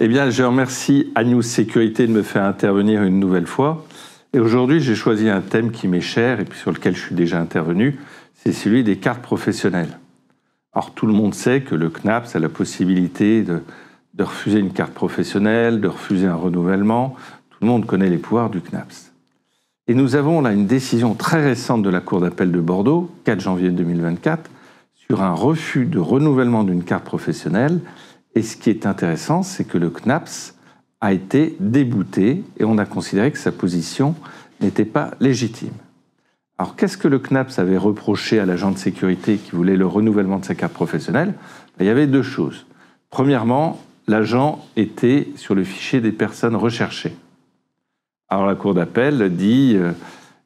Eh bien, je remercie Agnew Sécurité de me faire intervenir une nouvelle fois. Et aujourd'hui, j'ai choisi un thème qui m'est cher et puis sur lequel je suis déjà intervenu, c'est celui des cartes professionnelles. Or, tout le monde sait que le CNAPS a la possibilité de, de refuser une carte professionnelle, de refuser un renouvellement. Tout le monde connaît les pouvoirs du CNAPS. Et nous avons là une décision très récente de la Cour d'appel de Bordeaux, 4 janvier 2024, sur un refus de renouvellement d'une carte professionnelle et ce qui est intéressant, c'est que le CNAPS a été débouté et on a considéré que sa position n'était pas légitime. Alors qu'est-ce que le CNAPS avait reproché à l'agent de sécurité qui voulait le renouvellement de sa carte professionnelle ben, Il y avait deux choses. Premièrement, l'agent était sur le fichier des personnes recherchées. Alors la cour d'appel dit euh,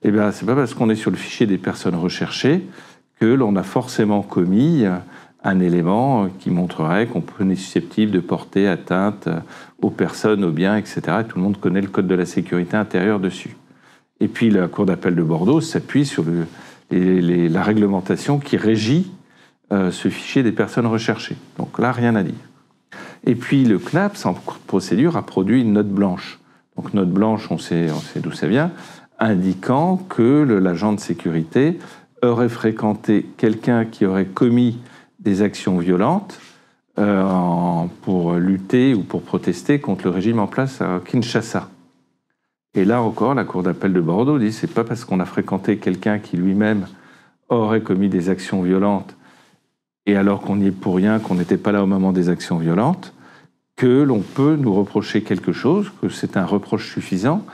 eh bien, c'est pas parce qu'on est sur le fichier des personnes recherchées que l'on a forcément commis euh, un élément euh, qui montrerait qu'on est susceptible de porter atteinte euh, aux personnes, aux biens, etc. tout le monde connaît le code de la sécurité intérieure dessus. Et puis la Cour d'appel de Bordeaux s'appuie sur le, la réglementation qui régit euh, ce fichier des personnes recherchées. Donc là, rien à dire. Et puis le CNAPS, en procédure, a produit une note blanche. Donc note blanche, on sait, on sait d'où ça vient, indiquant que l'agent de sécurité aurait fréquenté quelqu'un qui aurait commis des actions violentes euh, pour lutter ou pour protester contre le régime en place à Kinshasa. Et là encore, la Cour d'appel de Bordeaux dit c'est pas parce qu'on a fréquenté quelqu'un qui lui-même aurait commis des actions violentes et alors qu'on n'y est pour rien, qu'on n'était pas là au moment des actions violentes, que l'on peut nous reprocher quelque chose, que c'est un reproche suffisant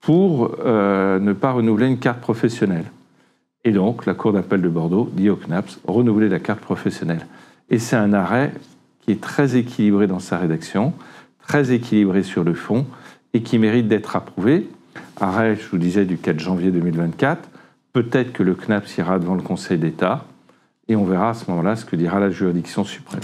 pour euh, ne pas renouveler une carte professionnelle. Et donc, la Cour d'appel de Bordeaux dit au CNAPS, renouveler la carte professionnelle. Et c'est un arrêt qui est très équilibré dans sa rédaction, très équilibré sur le fond, et qui mérite d'être approuvé. Arrêt, je vous disais, du 4 janvier 2024. Peut-être que le CNAPS ira devant le Conseil d'État, et on verra à ce moment-là ce que dira la juridiction suprême.